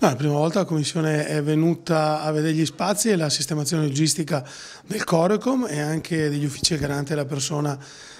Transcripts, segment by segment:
No, la prima volta la Commissione è venuta a vedere gli spazi e la sistemazione logistica del Corecom e anche degli uffici garante della persona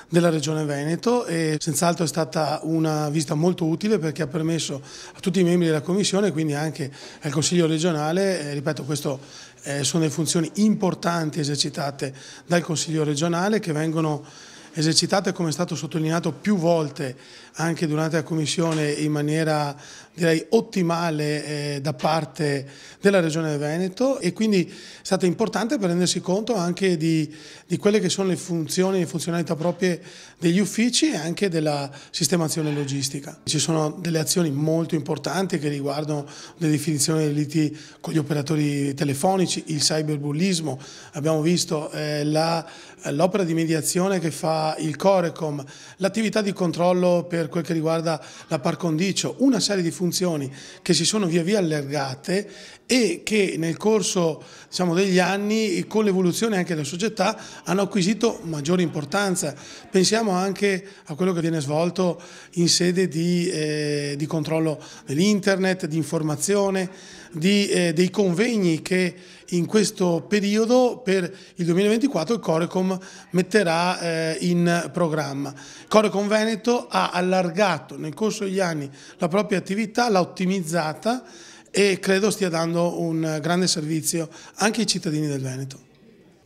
della Regione Veneto e senz'altro è stata una visita molto utile perché ha permesso a tutti i membri della Commissione, quindi anche al Consiglio regionale, eh, ripeto questo eh, sono le funzioni importanti esercitate dal Consiglio regionale che vengono esercitate come è stato sottolineato più volte anche durante la Commissione in maniera direi ottimale eh, da parte della Regione del Veneto e quindi è stato importante per rendersi conto anche di, di quelle che sono le funzioni e funzionalità proprie degli uffici e anche della sistemazione logistica. Ci sono delle azioni molto importanti che riguardano le definizioni dei liti con gli operatori telefonici, il cyberbullismo, abbiamo visto eh, l'opera di mediazione che fa il Corecom, l'attività di controllo per quel che riguarda la par condicio, una serie di funzioni funzioni che si sono via via allargate e che nel corso diciamo, degli anni con l'evoluzione anche della società hanno acquisito maggiore importanza. Pensiamo anche a quello che viene svolto in sede di, eh, di controllo dell'internet, di informazione, di, eh, dei convegni che in questo periodo per il 2024 il Corecom metterà eh, in programma. Corecom Veneto ha allargato nel corso degli anni la propria attività, l'ha ottimizzata e credo stia dando un grande servizio anche ai cittadini del Veneto.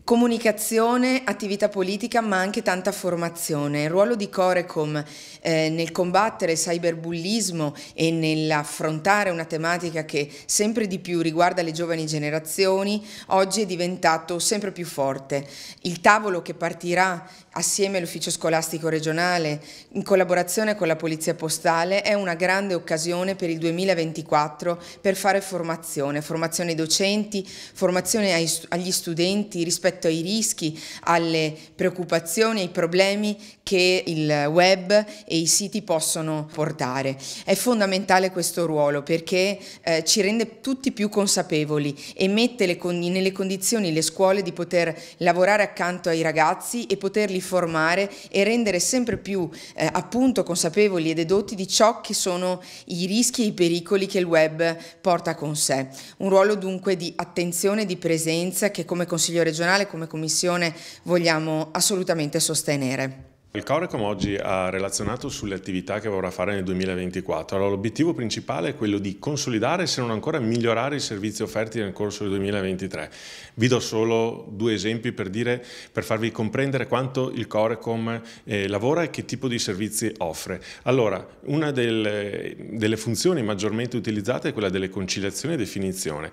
Comunicazione, attività politica ma anche tanta formazione. Il ruolo di Corecom eh, nel combattere il cyberbullismo e nell'affrontare una tematica che sempre di più riguarda le giovani generazioni oggi è diventato sempre più forte. Il tavolo che partirà assieme all'ufficio scolastico regionale in collaborazione con la polizia postale è una grande occasione per il 2024 per fare formazione, formazione ai docenti, formazione agli studenti rispetto rispetto ai rischi, alle preoccupazioni, ai problemi che il web e i siti possono portare. È fondamentale questo ruolo perché eh, ci rende tutti più consapevoli e mette le con nelle condizioni le scuole di poter lavorare accanto ai ragazzi e poterli formare e rendere sempre più eh, appunto consapevoli e dedotti di ciò che sono i rischi e i pericoli che il web porta con sé. Un ruolo dunque di attenzione, di presenza che come Consiglio regionale nazionale come Commissione vogliamo assolutamente sostenere. Il Corecom oggi ha relazionato sulle attività che vorrà fare nel 2024. Allora, l'obiettivo principale è quello di consolidare, se non ancora migliorare, i servizi offerti nel corso del 2023. Vi do solo due esempi per, dire, per farvi comprendere quanto il Corecom eh, lavora e che tipo di servizi offre. Allora, una del, delle funzioni maggiormente utilizzate è quella delle conciliazioni e definizione.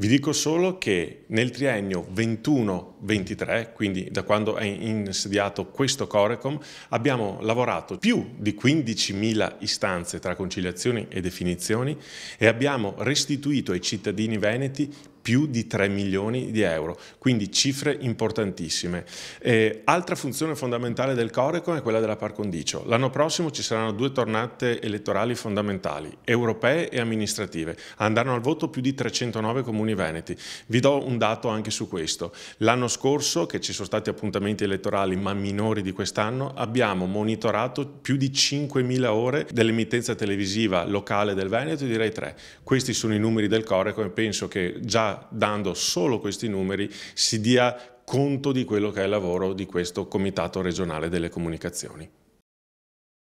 Vi dico solo che nel triennio 21-23, quindi da quando è insediato questo Corecom, abbiamo lavorato più di 15.000 istanze tra conciliazioni e definizioni e abbiamo restituito ai cittadini veneti più di 3 milioni di euro, quindi cifre importantissime. Eh, altra funzione fondamentale del Corecon è quella della par condicio. L'anno prossimo ci saranno due tornate elettorali fondamentali, europee e amministrative. Andranno al voto più di 309 comuni veneti. Vi do un dato anche su questo. L'anno scorso, che ci sono stati appuntamenti elettorali ma minori di quest'anno, abbiamo monitorato più di 5.000 ore dell'emittenza televisiva locale del Veneto, direi 3. Questi sono i numeri del Corecon e penso che già dando solo questi numeri, si dia conto di quello che è il lavoro di questo Comitato regionale delle comunicazioni.